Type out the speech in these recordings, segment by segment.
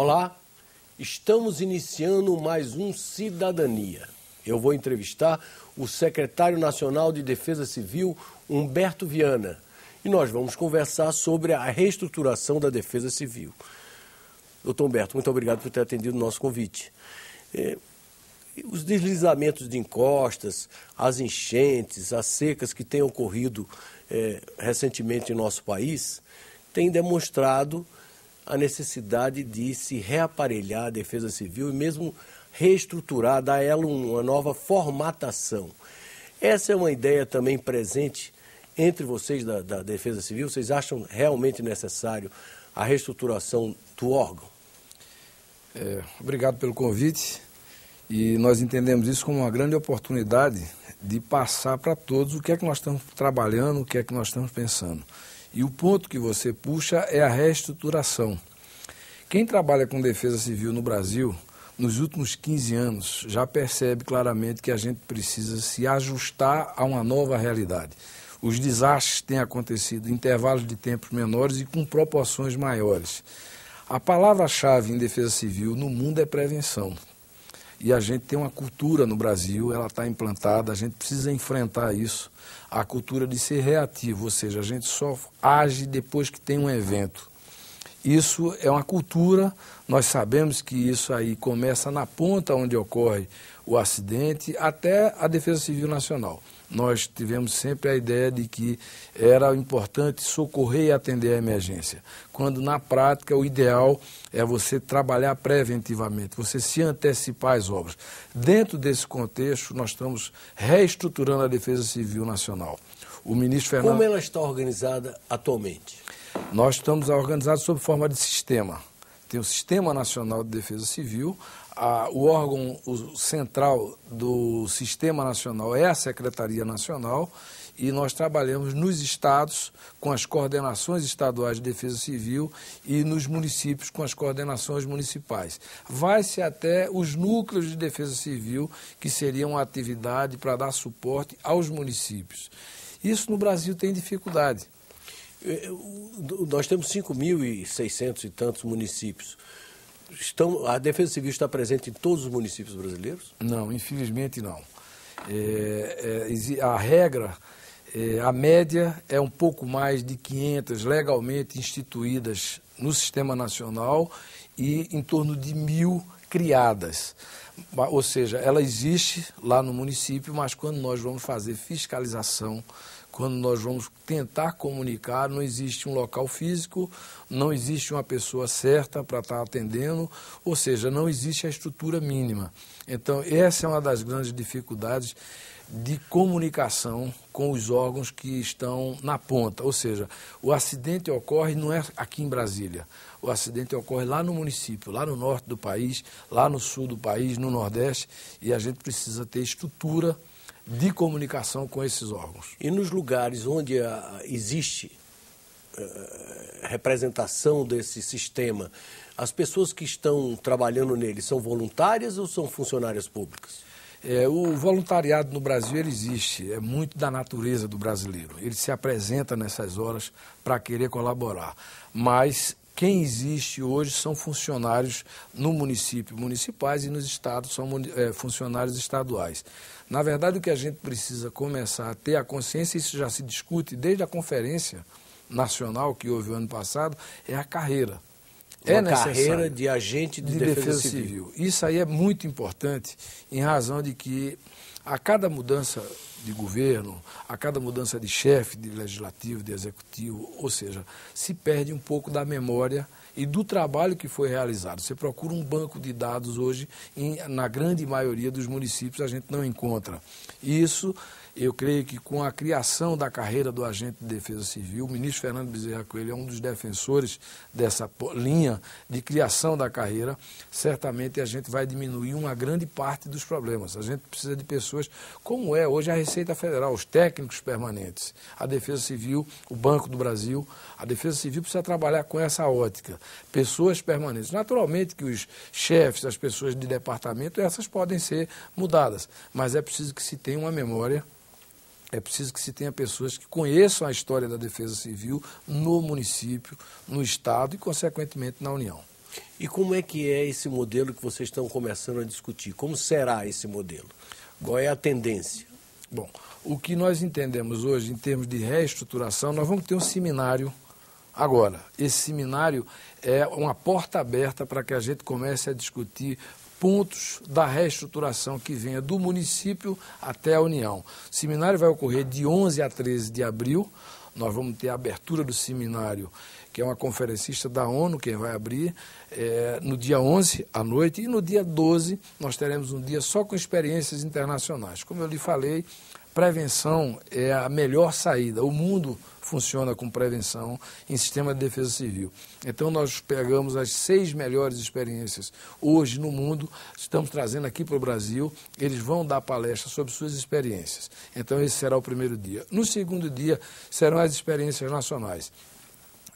Olá, estamos iniciando mais um Cidadania. Eu vou entrevistar o secretário nacional de Defesa Civil, Humberto Viana, e nós vamos conversar sobre a reestruturação da Defesa Civil. Doutor Humberto, muito obrigado por ter atendido o nosso convite. É, os deslizamentos de encostas, as enchentes, as secas que têm ocorrido é, recentemente em nosso país, têm demonstrado a necessidade de se reaparelhar a Defesa Civil e mesmo reestruturar, dar a ela uma nova formatação. Essa é uma ideia também presente entre vocês da, da Defesa Civil. Vocês acham realmente necessário a reestruturação do órgão? É, obrigado pelo convite. E nós entendemos isso como uma grande oportunidade de passar para todos o que é que nós estamos trabalhando, o que é que nós estamos pensando. E o ponto que você puxa é a reestruturação. Quem trabalha com defesa civil no Brasil, nos últimos 15 anos, já percebe claramente que a gente precisa se ajustar a uma nova realidade. Os desastres têm acontecido em intervalos de tempos menores e com proporções maiores. A palavra-chave em defesa civil no mundo é prevenção. E a gente tem uma cultura no Brasil, ela está implantada, a gente precisa enfrentar isso. A cultura de ser reativo, ou seja, a gente só age depois que tem um evento. Isso é uma cultura, nós sabemos que isso aí começa na ponta onde ocorre o acidente até a Defesa Civil Nacional. Nós tivemos sempre a ideia de que era importante socorrer e atender a emergência, quando na prática o ideal é você trabalhar preventivamente, você se antecipar às obras. Dentro desse contexto, nós estamos reestruturando a Defesa Civil Nacional. O ministro Fernando... Como ela está organizada atualmente? Nós estamos organizados sob forma de sistema. Tem o Sistema Nacional de Defesa Civil, a, o órgão o central do Sistema Nacional é a Secretaria Nacional e nós trabalhamos nos estados com as coordenações estaduais de defesa civil e nos municípios com as coordenações municipais. Vai-se até os núcleos de defesa civil, que seriam atividade para dar suporte aos municípios. Isso no Brasil tem dificuldade. É, é, nós temos 5.600 e tantos municípios. Estão, a Defesa Civil está presente em todos os municípios brasileiros? Não, infelizmente não. É, é, a regra, é, a média é um pouco mais de 500 legalmente instituídas no Sistema Nacional e em torno de mil criadas. Ou seja, ela existe lá no município, mas quando nós vamos fazer fiscalização, quando nós vamos tentar comunicar, não existe um local físico, não existe uma pessoa certa para estar tá atendendo, ou seja, não existe a estrutura mínima. Então, essa é uma das grandes dificuldades de comunicação com os órgãos que estão na ponta. Ou seja, o acidente ocorre não é aqui em Brasília. O acidente ocorre lá no município, lá no norte do país, lá no sul do país, no nordeste, e a gente precisa ter estrutura de comunicação com esses órgãos. E nos lugares onde ah, existe eh, representação desse sistema, as pessoas que estão trabalhando nele são voluntárias ou são funcionárias públicas? É, o voluntariado no Brasil ele existe, é muito da natureza do brasileiro. Ele se apresenta nessas horas para querer colaborar. Mas quem existe hoje são funcionários no município, municipais e nos estados, são é, funcionários estaduais. Na verdade, o que a gente precisa começar a ter a consciência, isso já se discute desde a conferência nacional que houve o ano passado, é a carreira é carreira de agente de, de defesa, defesa civil. civil. Isso aí é muito importante, em razão de que a cada mudança de governo, a cada mudança de chefe, de legislativo, de executivo, ou seja, se perde um pouco da memória e do trabalho que foi realizado. Você procura um banco de dados hoje, em, na grande maioria dos municípios, a gente não encontra. Isso, eu creio que com a criação da carreira do agente de defesa civil, o ministro Fernando Bezerra Coelho é um dos defensores dessa linha de criação da carreira, certamente a gente vai diminuir uma grande parte dos problemas. A gente precisa de pessoas, como é hoje a Receita Federal, os técnicos permanentes, a Defesa Civil, o Banco do Brasil. A Defesa Civil precisa trabalhar com essa ótica pessoas permanentes. Naturalmente que os chefes, as pessoas de departamento, essas podem ser mudadas, mas é preciso que se tenha uma memória é preciso que se tenha pessoas que conheçam a história da defesa civil no município, no estado e, consequentemente, na União. E como é que é esse modelo que vocês estão começando a discutir? Como será esse modelo? Qual é a tendência? Bom, o que nós entendemos hoje em termos de reestruturação, nós vamos ter um seminário Agora, esse seminário é uma porta aberta para que a gente comece a discutir pontos da reestruturação que venha do município até a União. O seminário vai ocorrer de 11 a 13 de abril. Nós vamos ter a abertura do seminário, que é uma conferencista da ONU, quem vai abrir, é, no dia 11 à noite. E no dia 12, nós teremos um dia só com experiências internacionais. Como eu lhe falei, prevenção é a melhor saída. O mundo funciona com prevenção em sistema de defesa civil. Então, nós pegamos as seis melhores experiências hoje no mundo, estamos trazendo aqui para o Brasil, eles vão dar palestra sobre suas experiências. Então, esse será o primeiro dia. No segundo dia, serão as experiências nacionais.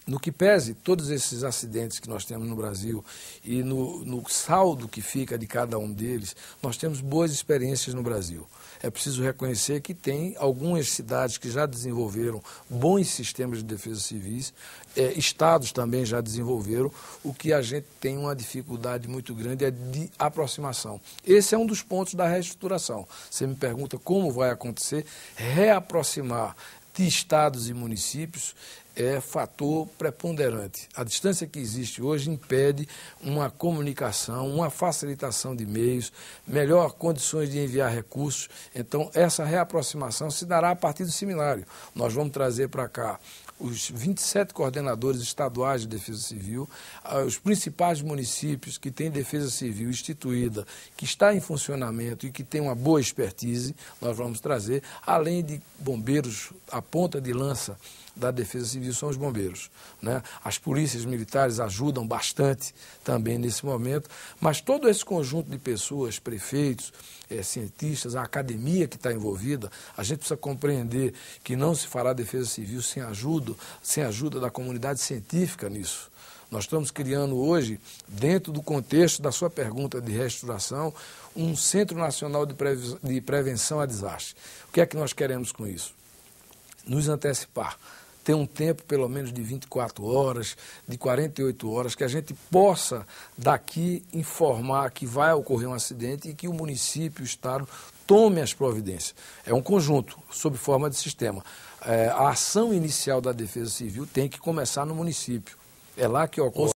No que pese todos esses acidentes que nós temos no Brasil e no, no, saldo que fica de cada um deles, nós temos boas experiências no Brasil. É preciso reconhecer que tem algumas cidades que já desenvolveram bons sistemas de defesa civis, é, estados também já desenvolveram, o que a gente tem uma dificuldade muito grande é de aproximação. Esse é um dos pontos da reestruturação. Você me pergunta como vai acontecer reaproximar de estados e municípios é fator preponderante. A distância que existe hoje impede uma comunicação, uma facilitação de meios, melhor condições de enviar recursos. Então, essa reaproximação se dará a partir do seminário. Nós vamos trazer para cá os 27 coordenadores estaduais de defesa civil, ah, os principais municípios que têm defesa civil instituída, que está em funcionamento e que tem uma boa expertise, nós vamos trazer, além de bombeiros, a ponta de lança da Defesa Civil são os bombeiros. Né? As polícias militares ajudam bastante também nesse momento, mas todo esse conjunto de pessoas, prefeitos, é, cientistas, a academia que está envolvida, a gente precisa compreender que não se fará defesa civil sem ajuda, sem ajuda da comunidade científica nisso. Nós estamos criando hoje, dentro do contexto da sua pergunta de restauração, um Centro Nacional de Prevenção a Desastres. O que é que nós queremos com isso? Nos antecipar ter um tempo pelo menos de 24 horas, de 48 horas, que a gente possa daqui informar que vai ocorrer um acidente e que o município, o Estado, tome as providências. É um conjunto, sob forma de sistema. É, a ação inicial da Defesa Civil tem que começar no município. É lá que ocorre.